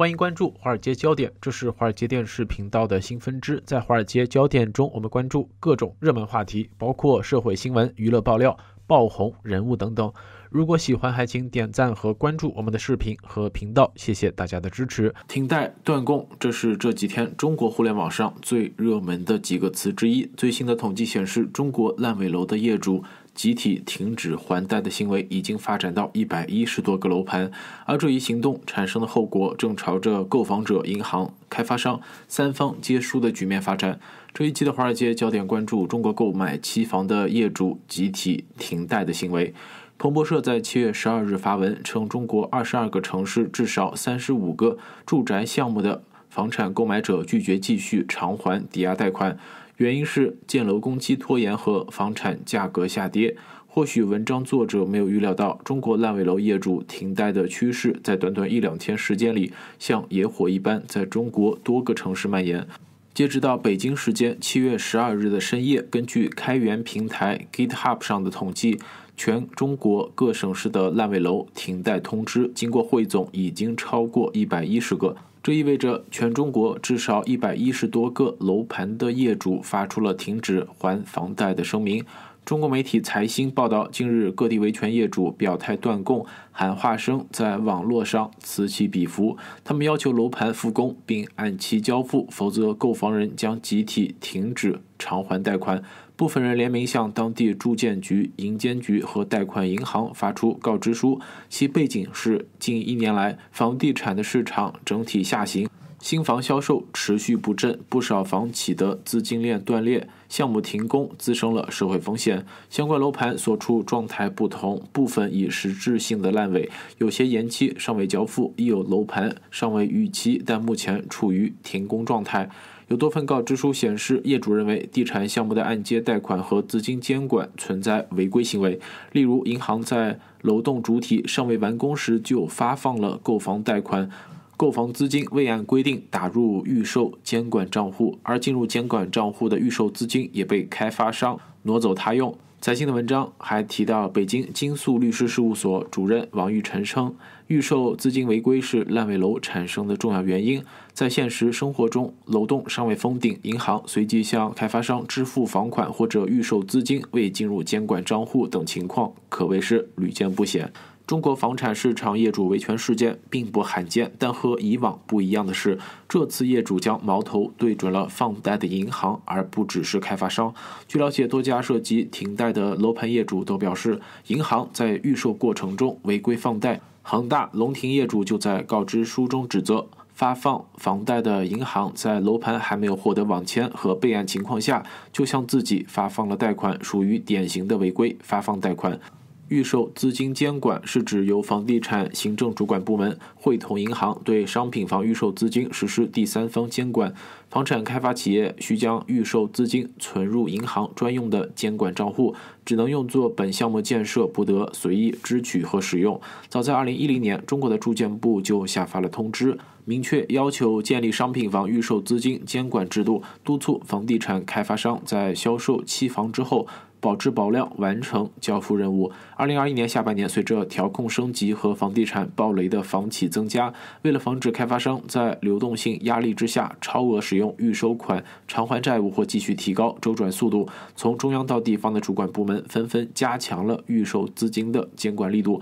欢迎关注《华尔街焦点》，这是华尔街电视频道的新分支。在《华尔街焦点》中，我们关注各种热门话题，包括社会新闻、娱乐爆料、爆红人物等等。如果喜欢，还请点赞和关注我们的视频和频道。谢谢大家的支持。停贷断供，这是这几天中国互联网上最热门的几个词之一。最新的统计显示，中国烂尾楼的业主。集体停止还贷的行为已经发展到一百一十多个楼盘，而这一行动产生的后果正朝着购房者、银行、开发商三方皆输的局面发展。这一期的《华尔街焦点》关注中国购买期房的业主集体停贷的行为。彭博社在七月十二日发文称，中国二十二个城市至少三十五个住宅项目的房产购买者拒绝继续偿还抵押贷款。原因是建楼工期拖延和房产价格下跌。或许文章作者没有预料到，中国烂尾楼业主停贷的趋势在短短一两天时间里，像野火一般在中国多个城市蔓延。截止到北京时间七月十二日的深夜，根据开源平台 GitHub 上的统计，全中国各省市的烂尾楼停贷通知经过汇总，已经超过一百一十个。这意味着，全中国至少一百一十多个楼盘的业主发出了停止还房贷的声明。中国媒体财新报道，近日各地维权业主表态断供，喊话声在网络上此起彼伏。他们要求楼盘复工并按期交付，否则购房人将集体停止偿还贷款。部分人联名向当地住建局、银监局和贷款银行发出告知书。其背景是近一年来房地产的市场整体下行。新房销售持续不振，不少房企的资金链断裂，项目停工，滋生了社会风险。相关楼盘所处状态不同，部分已实质性的烂尾，有些延期尚未交付，亦有楼盘尚未逾期，但目前处于停工状态。有多份告知书显示，业主认为地产项目的按揭贷款和资金监管存在违规行为，例如银行在楼栋主体尚未完工时就发放了购房贷款。购房资金未按规定打入预售监管账户，而进入监管账户的预售资金也被开发商挪走他用。财经的文章还提到，北京金粟律师事务所主任王玉成称，预售资金违规是烂尾楼产生的重要原因。在现实生活中，楼栋尚未封顶，银行随即向开发商支付房款或者预售资金未进入监管账户等情况，可谓是屡见不鲜。中国房产市场业主维权事件并不罕见，但和以往不一样的是，这次业主将矛头对准了放贷的银行，而不只是开发商。据了解，多家涉及停贷的楼盘业主都表示，银行在预售过程中违规放贷。恒大龙庭业主就在告知书中指责，发放房贷的银行在楼盘还没有获得网签和备案情况下，就向自己发放了贷款，属于典型的违规发放贷款。预售资金监管是指由房地产行政主管部门会同银行对商品房预售资金实施第三方监管。房产开发企业需将预售资金存入银行专用的监管账户，只能用作本项目建设，不得随意支取和使用。早在二零一零年，中国的住建部就下发了通知，明确要求建立商品房预售资金监管制度，督促房地产开发商在销售期房之后。保质保量完成交付任务。二零二一年下半年，随着调控升级和房地产暴雷的房企增加，为了防止开发商在流动性压力之下超额使用预收款偿还债务或继续提高周转速度，从中央到地方的主管部门纷纷加强了预售资金的监管力度。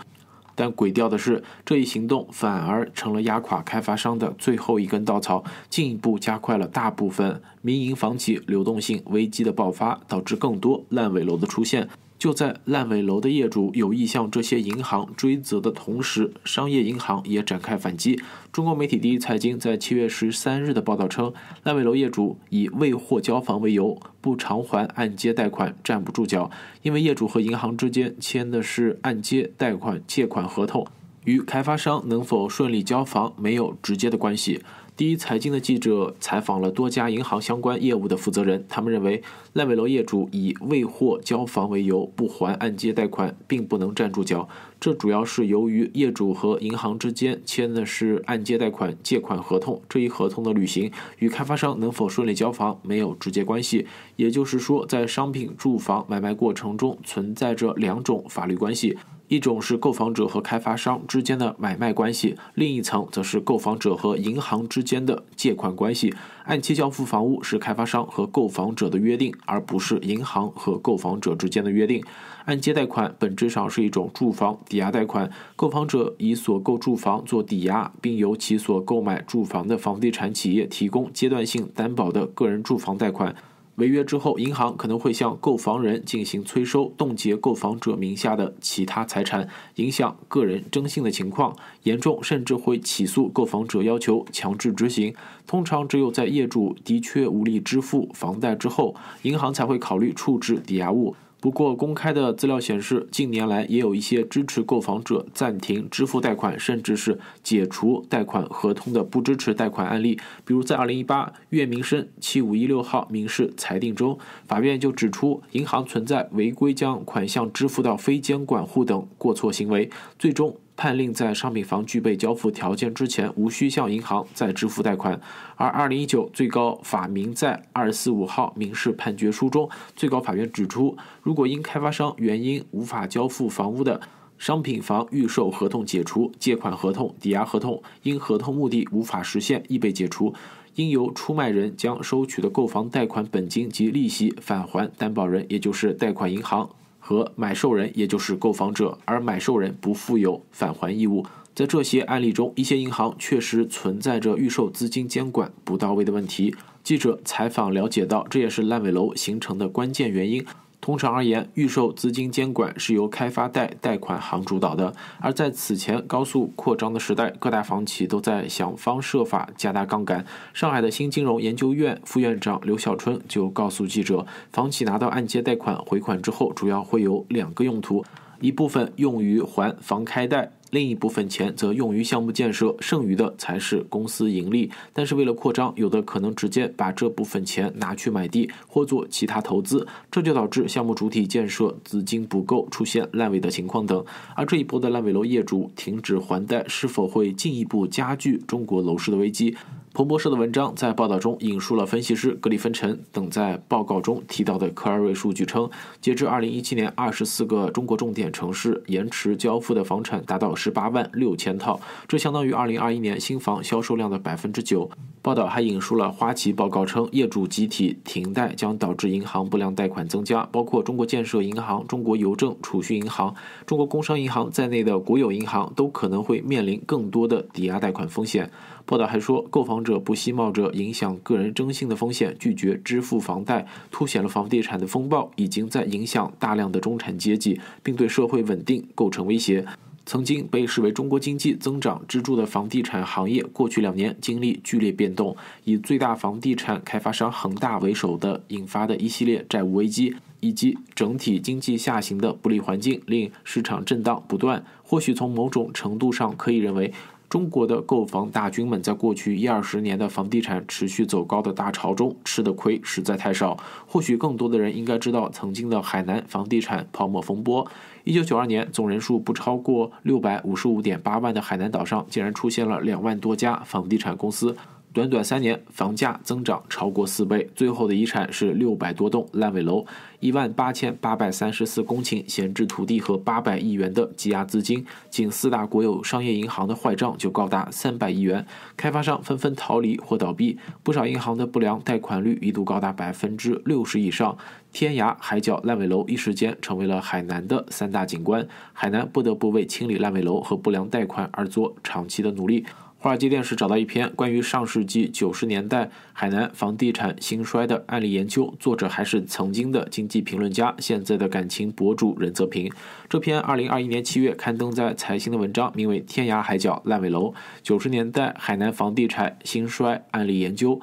但鬼调的是，这一行动反而成了压垮开发商的最后一根稻草，进一步加快了大部分民营房企流动性危机的爆发，导致更多烂尾楼的出现。就在烂尾楼的业主有意向这些银行追责的同时，商业银行也展开反击。中国媒体第一财经在七月十三日的报道称，烂尾楼业主以未获交房为由不偿还按揭贷款站不住脚，因为业主和银行之间签的是按揭贷款借款合同，与开发商能否顺利交房没有直接的关系。第一财经的记者采访了多家银行相关业务的负责人，他们认为，烂尾楼业主以未获交房为由不还按揭贷款，并不能站住脚。这主要是由于业主和银行之间签的是按揭贷款借款合同，这一合同的履行与开发商能否顺利交房没有直接关系。也就是说，在商品住房买卖过程中存在着两种法律关系。一种是购房者和开发商之间的买卖关系，另一层则是购房者和银行之间的借款关系。按期交付房屋是开发商和购房者的约定，而不是银行和购房者之间的约定。按揭贷款本质上是一种住房抵押贷款，购房者以所购住房做抵押，并由其所购买住房的房地产企业提供阶段性担保的个人住房贷款。违约之后，银行可能会向购房人进行催收，冻结购房者名下的其他财产，影响个人征信的情况严重，甚至会起诉购房者，要求强制执行。通常只有在业主的确无力支付房贷之后，银行才会考虑处置抵押物。不过，公开的资料显示，近年来也有一些支持购房者暂停支付贷款，甚至是解除贷款合同的不支持贷款案例。比如，在二零一八粤民申七五一六号民事裁定中，法院就指出，银行存在违规将款项支付到非监管户等过错行为，最终。判令在商品房具备交付条件之前，无需向银行再支付贷款。而二零一九最高法民在二四五号民事判决书中，最高法院指出，如果因开发商原因无法交付房屋的，商品房预售合同解除，借款合同、抵押合同因合同目的无法实现亦被解除，应由出卖人将收取的购房贷款本金及利息返还担保人，也就是贷款银行。和买受人，也就是购房者，而买受人不负有返还义务。在这些案例中，一些银行确实存在着预售资金监管不到位的问题。记者采访了解到，这也是烂尾楼形成的关键原因。通常而言，预售资金监管是由开发贷贷款行主导的。而在此前高速扩张的时代，各大房企都在想方设法加大杠杆。上海的新金融研究院副院长刘晓春就告诉记者，房企拿到按揭贷款回款之后，主要会有两个用途，一部分用于还房开贷。另一部分钱则用于项目建设，剩余的才是公司盈利。但是为了扩张，有的可能直接把这部分钱拿去买地或做其他投资，这就导致项目主体建设资金不够，出现烂尾的情况等。而这一波的烂尾楼业主停止还贷，是否会进一步加剧中国楼市的危机？彭博社的文章在报道中引述了分析师格里芬陈等在报告中提到的科尔瑞数据称，截至二零一七年，二十四个中国重点城市延迟交付的房产达到十八万六千套，这相当于二零二一年新房销售量的百分之九。报道还引述了花旗报告称，业主集体停贷将导致银行不良贷款增加，包括中国建设银行、中国邮政储蓄银行、中国工商银行在内的国有银行都可能会面临更多的抵押贷款风险。报道还说，购房者不惜冒着影响个人征信的风险拒绝支付房贷，凸显了房地产的风暴已经在影响大量的中产阶级，并对社会稳定构成威胁。曾经被视为中国经济增长支柱的房地产行业，过去两年经历剧烈变动，以最大房地产开发商恒大为首的引发的一系列债务危机，以及整体经济下行的不利环境，令市场震荡不断。或许从某种程度上可以认为。中国的购房大军们，在过去一二十年的房地产持续走高的大潮中，吃的亏实在太少。或许更多的人应该知道，曾经的海南房地产泡沫风波。一九九二年，总人数不超过六百五十五点八万的海南岛上，竟然出现了两万多家房地产公司。短短三年，房价增长超过四倍，最后的遗产是六百多栋烂尾楼、一万八千八百三十四公顷闲置土地和八百亿元的积压资金。仅四大国有商业银行的坏账就高达三百亿元，开发商纷纷逃离或倒闭，不少银行的不良贷款率一度高达百分之六十以上。天涯海角烂尾楼一时间成为了海南的三大景观，海南不得不为清理烂尾楼和不良贷款而做长期的努力。华尔街电视找到一篇关于上世纪九十年代海南房地产兴衰的案例研究，作者还是曾经的经济评论家，现在的感情博主任泽平。这篇二零二一年七月刊登在财新的文章名为《天涯海角烂尾楼：九十年代海南房地产兴衰案例研究》，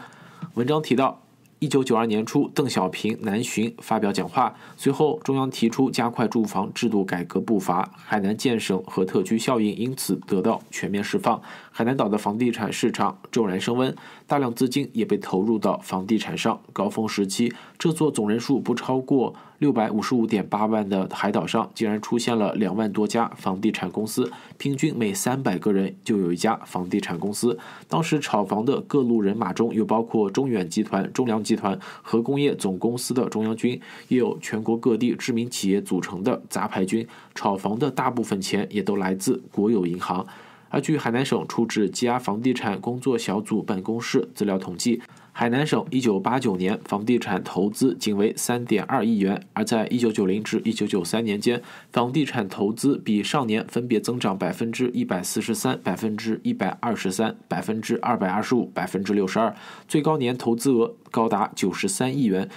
文章提到。一九九二年初，邓小平南巡发表讲话，随后中央提出加快住房制度改革步伐，海南建省和特区效应因此得到全面释放，海南岛的房地产市场骤然升温，大量资金也被投入到房地产上，高峰时期，这座总人数不超过。六百五十五点八万的海岛上，竟然出现了两万多家房地产公司，平均每三百个人就有一家房地产公司。当时炒房的各路人马中，又包括中远集团、中粮集团和工业总公司的中央军，也有全国各地知名企业组成的杂牌军。炒房的大部分钱也都来自国有银行。而据海南省处置积压房地产工作小组办公室资料统计。海南省一九八九年房地产投资仅为三点二亿元，而在一九九零至一九九三年间，房地产投资比上年分别增长百分之一百四十三、百分之一百二十三、百分之二百二十五、百分之六十二，最高年投资额高达九十三亿元，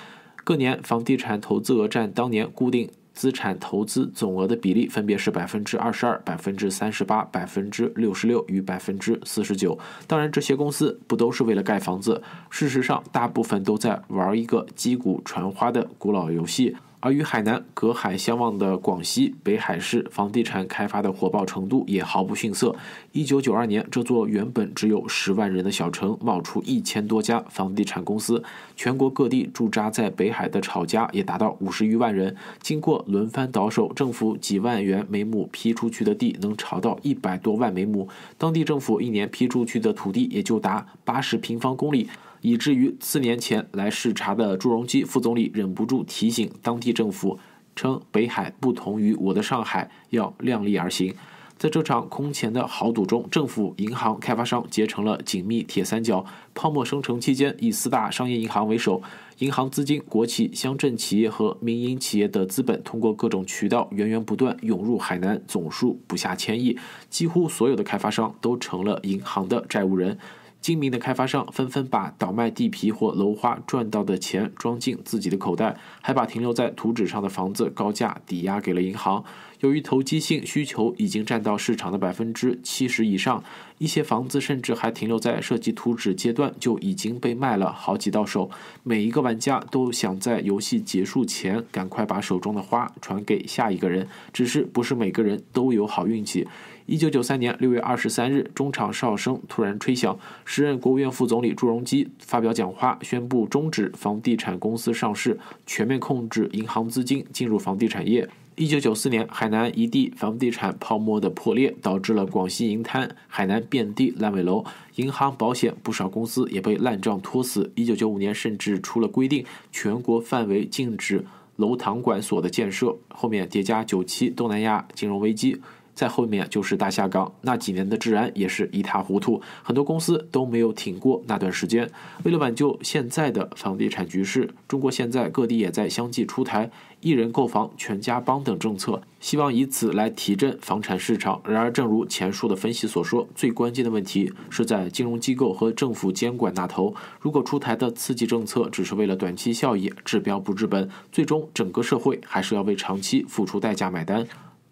各年房地产投资额占当年固定。资产投资总额的比例分别是百分之二十二、百分之三十八、百分之六十六与百分之四十九。当然，这些公司不都是为了盖房子？事实上，大部分都在玩一个击鼓传花的古老游戏。而与海南隔海相望的广西北海市，房地产开发的火爆程度也毫不逊色。一九九二年，这座原本只有十万人的小城冒出一千多家房地产公司，全国各地驻扎在北海的炒家也达到五十余万人。经过轮番倒手，政府几万元每亩批出去的地，能炒到一百多万每亩。当地政府一年批出去的土地，也就达八十平方公里。以至于四年前来视察的朱镕基副总理忍不住提醒当地政府，称北海不同于我的上海，要量力而行。在这场空前的豪赌中，政府、银行、开发商结成了紧密铁三角。泡沫生成期间，以四大商业银行为首，银行资金、国企、乡镇企业和民营企业的资本通过各种渠道源源不断涌入海南，总数不下千亿。几乎所有的开发商都成了银行的债务人。精明的开发商纷纷把倒卖地皮或楼花赚到的钱装进自己的口袋，还把停留在图纸上的房子高价抵押给了银行。由于投机性需求已经占到市场的百分之七十以上，一些房子甚至还停留在设计图纸阶段就已经被卖了好几到手。每一个玩家都想在游戏结束前赶快把手中的花传给下一个人，只是不是每个人都有好运气。一九九三年六月二十三日，中场哨声突然吹响，时任国务院副总理朱镕基发表讲话，宣布终止房地产公司上市，全面控制银行资金进入房地产业。一九九四年，海南一地房地产泡沫的破裂，导致了广西银滩、海南遍地烂尾楼，银行、保险不少公司也被烂账拖死。一九九五年，甚至出了规定，全国范围禁止楼堂馆所的建设。后面叠加九七东南亚金融危机。在后面就是大下岗，那几年的治安也是一塌糊涂，很多公司都没有挺过那段时间。为了挽救现在的房地产局势，中国现在各地也在相继出台“一人购房全家帮”等政策，希望以此来提振房产市场。然而，正如前述的分析所说，最关键的问题是在金融机构和政府监管那头。如果出台的刺激政策只是为了短期效益，治标不治本，最终整个社会还是要为长期付出代价买单。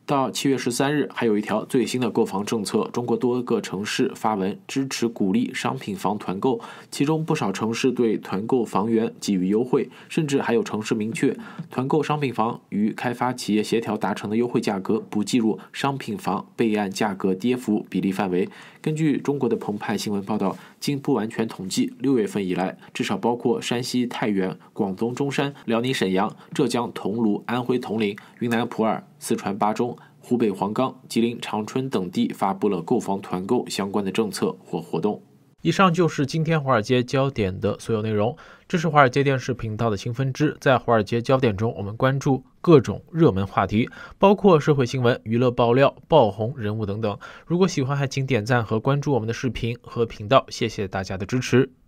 到七月十三日，还有一条最新的购房政策：中国多个城市发文支持鼓励商品房团购，其中不少城市对团购房源给予优惠，甚至还有城市明确，团购商品房与开发企业协调达成的优惠价格不计入商品房备案价格跌幅比例范围。根据中国的澎湃新闻报道。经不完全统计，六月份以来，至少包括山西太原、广东中山、辽宁沈阳、浙江桐庐、安徽铜陵、云南普洱、四川巴中、湖北黄冈、吉林长春等地发布了购房团购相关的政策或活动。以上就是今天《华尔街焦点》的所有内容。这是《华尔街电视》频道的新分支，在《华尔街焦点》中，我们关注各种热门话题，包括社会新闻、娱乐爆料、爆红人物等等。如果喜欢，还请点赞和关注我们的视频和频道。谢谢大家的支持！